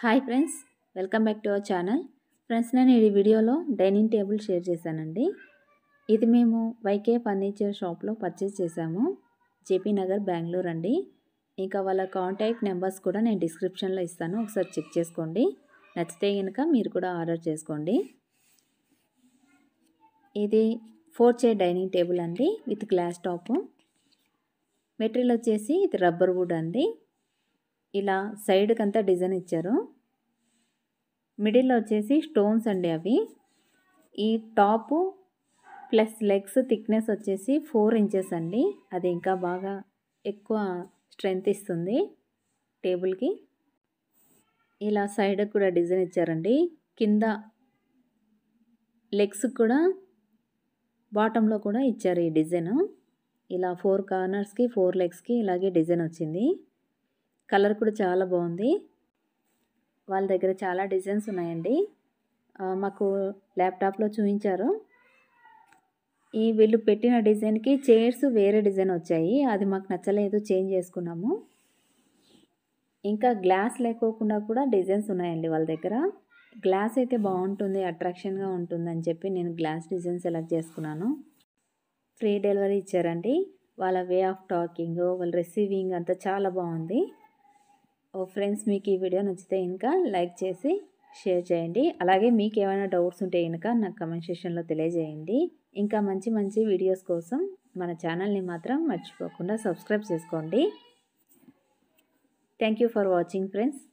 hi friends welcome back to our channel friends నేను ఈ వీడియోలో డైనింగ్ టేబుల్ షేర్ చేశానండి ఇది మేము వైకే ఫర్నిచర్ షాప్లో పర్చేస్ చేశాము జేపీ నగర్ బెంగళూరు అండి ఇంకా వాళ్ళ కాంటాక్ట్ నెంబర్స్ కూడా నేను డిస్క్రిప్షన్లో ఇస్తాను ఒకసారి చెక్ చేసుకోండి నచ్చితే కనుక మీరు కూడా ఆర్డర్ చేసుకోండి ఇది ఫోర్ చైర్ డైనింగ్ టేబుల్ అండి విత్ గ్లాస్ టాప్ మెటీరియల్ వచ్చేసి ఇది రబ్బర్ వుడ్ అండి ఇలా సైడ్కి అంతా డిజైన్ ఇచ్చారు మిడిల్లో వచ్చేసి స్టోన్స్ అండి అవి ఈ టాపు ప్లస్ లెగ్స్ థిక్నెస్ వచ్చేసి ఫోర్ ఇంచెస్ అండి అది ఇంకా బాగా ఎక్కువ స్ట్రెంగ్త్ ఇస్తుంది టేబుల్కి ఇలా సైడ్ కూడా డిజైన్ ఇచ్చారండి కింద లెగ్స్ కూడా బాటంలో కూడా ఇచ్చారు ఈ డిజైను ఇలా ఫోర్ కార్నర్స్కి ఫోర్ లెగ్స్కి ఇలాగే డిజైన్ వచ్చింది కలర్ కూడా చాలా బాగుంది వాళ్ళ దగ్గర చాలా డిజైన్స్ ఉన్నాయండి మాకు ల్యాప్టాప్లో చూపించారు ఈ వీళ్ళు పెట్టిన డిజైన్కి చైర్స్ వేరే డిజైన్ వచ్చాయి అది మాకు నచ్చలేదు చేంజ్ చేసుకున్నాము ఇంకా గ్లాస్ లేకోకుండా కూడా డిజైన్స్ ఉన్నాయండి వాళ్ళ దగ్గర గ్లాస్ అయితే బాగుంటుంది అట్రాక్షన్గా ఉంటుందని చెప్పి నేను గ్లాస్ డిజైన్ సెలెక్ట్ చేసుకున్నాను ఫ్రీ డెలివరీ ఇచ్చారండి వాళ్ళ వే ఆఫ్ టాకింగ్ వాళ్ళ రిసీవింగ్ అంతా చాలా బాగుంది ఫ్రెండ్స్ మీకు ఈ వీడియో నచ్చితే ఇంకా లైక్ చేసి షేర్ చేయండి అలాగే మీకు ఏమైనా డౌట్స్ ఉంటే ఇనుక నాకు కమెంట్ సెషన్లో తెలియజేయండి ఇంకా మంచి మంచి వీడియోస్ కోసం మన ఛానల్ని మాత్రం మర్చిపోకుండా సబ్స్క్రైబ్ చేసుకోండి థ్యాంక్ ఫర్ వాచింగ్ ఫ్రెండ్స్